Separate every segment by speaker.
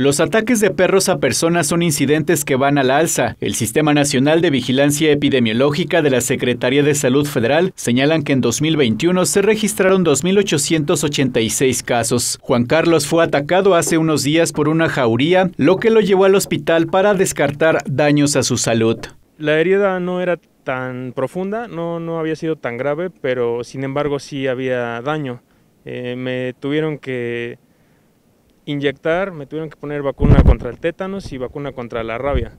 Speaker 1: Los ataques de perros a personas son incidentes que van a la alza. El Sistema Nacional de Vigilancia Epidemiológica de la Secretaría de Salud Federal señalan que en 2021 se registraron 2.886 casos. Juan Carlos fue atacado hace unos días por una jauría, lo que lo llevó al hospital para descartar daños a su salud. La herida
Speaker 2: no era tan profunda, no, no había sido tan grave, pero sin embargo sí había daño. Eh, me tuvieron que inyectar, me tuvieron que poner vacuna contra el tétanos y vacuna contra la rabia.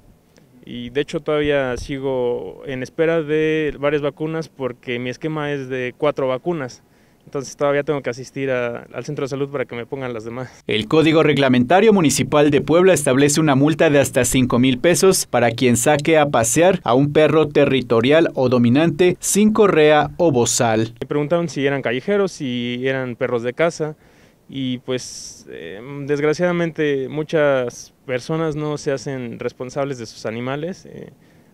Speaker 2: Y de hecho todavía sigo en espera de varias vacunas porque mi esquema es de cuatro vacunas. Entonces todavía tengo que asistir al centro de salud para que me pongan las demás.
Speaker 1: El Código Reglamentario Municipal de Puebla establece una multa de hasta 5 mil pesos para quien saque a pasear a un perro territorial o dominante sin correa o bozal. Me preguntaron si eran callejeros,
Speaker 2: si eran perros de casa y pues em, desgraciadamente muchas personas no se hacen responsables de sus animales, eh,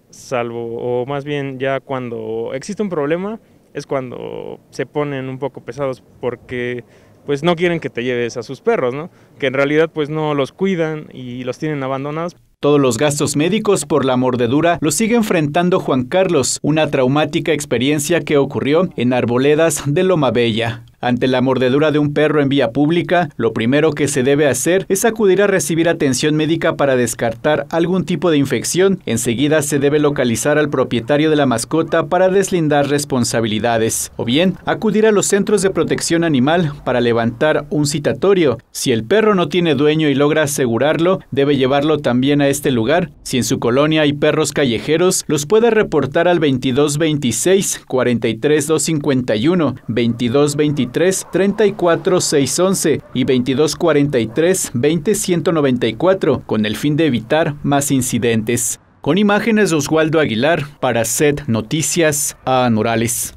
Speaker 2: salvo, o más bien ya cuando existe un problema es cuando se ponen un poco pesados porque pues no quieren que te lleves a sus perros, ¿no? Que en realidad pues no los
Speaker 1: cuidan y los tienen abandonados. Todos los gastos médicos por la mordedura los sigue enfrentando Juan Carlos, una traumática experiencia que ocurrió en Arboledas de Loma Bella. Ante la mordedura de un perro en vía pública, lo primero que se debe hacer es acudir a recibir atención médica para descartar algún tipo de infección. Enseguida se debe localizar al propietario de la mascota para deslindar responsabilidades, o bien acudir a los centros de protección animal para levantar un citatorio. Si el perro no tiene dueño y logra asegurarlo, debe llevarlo también a este lugar. Si en su colonia hay perros callejeros, los puede reportar al 2226 43251 23 34 611 y 22 43 20 194 con el fin de evitar más incidentes. Con imágenes de Oswaldo Aguilar para Set Noticias a Anorales.